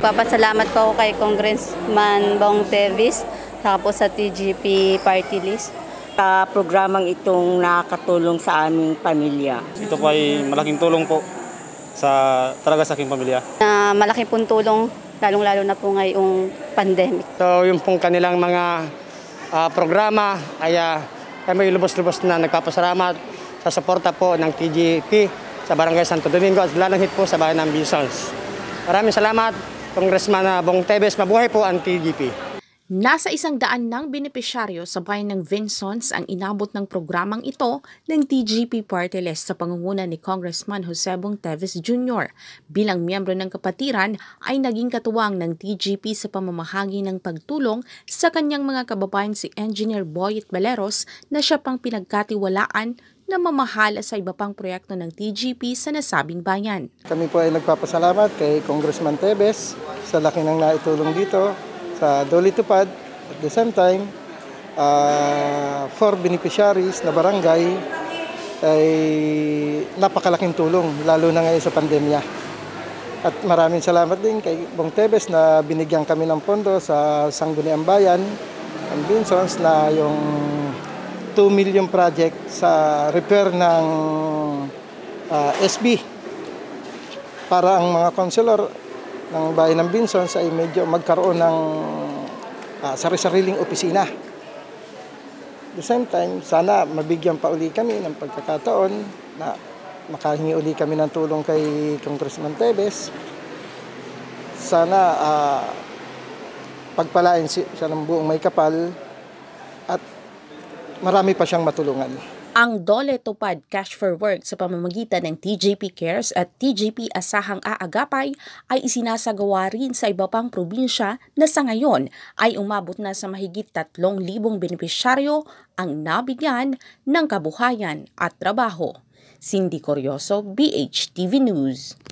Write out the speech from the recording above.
Papasalamat po ako kay Congressman Bong Tevis tapos sa TGP party list. Sa programang itong nakatulong sa aming pamilya. Ito po ay malaking tulong po sa talaga sa aking pamilya. Na uh, malaki pong tulong lalong-lalo na po ngayong pandemic. So yung pong kanilang mga uh, programa ay, uh, ay may lubos-lubos na nagpapasalamat sa suporta po ng TGP sa Barangay Santo Domingo at lalangit po sa Bayan ng Bisons. Maraming salamat, Congressman ah, Bong Tebes. Mabuhay po ang TGP. Nasa isang daan ng benepisyaryo sa bayan ng Vinsons ang inabot ng programang ito ng TGP Party List sa pangunguna ni Congressman Jose Bong Teves Jr. Bilang miyembro ng kapatiran ay naging katuwang ng TGP sa pamamahagi ng pagtulong sa kanyang mga kababayan si Engineer Boyet Baleros na siya pang pinagkatiwalaan na mamahala sa iba pang proyekto ng TGP sa nasabing bayan. Kami po ay nagpapasalamat kay Congressman Tebes sa laki ng naitulong dito sa Dolitupad at the same time uh, ah, for beneficiaries na barangay ay napakalaking tulong lalo na ngayon sa pandemya. At maraming salamat din kay Bong Tebes na binigyan kami ng pondo sa Sangguniang Bayan ang Binsons na yung 2 million project sa repair ng uh, ah, SB para ang mga councilor ng bayan ng Binsons ay medyo magkaroon ng uh, sari-sariling opisina. the same time, sana mabigyan pa uli kami ng pagkakataon na makahingi uli kami ng tulong kay Congressman Tebes. Sana uh, pagpalain siya ng buong may kapal at marami pa siyang matulungan. Ang DOLE Tupad Cash for Work sa pamamagitan ng TJP Cares at TJP Asahang Aagapay ay isinasagawa rin sa iba pang probinsya na sa ngayon ay umabot na sa mahigit 3,000 benepisyaryo ang nabigyan ng kabuhayan at trabaho. Cindy Corioso, BH TV News.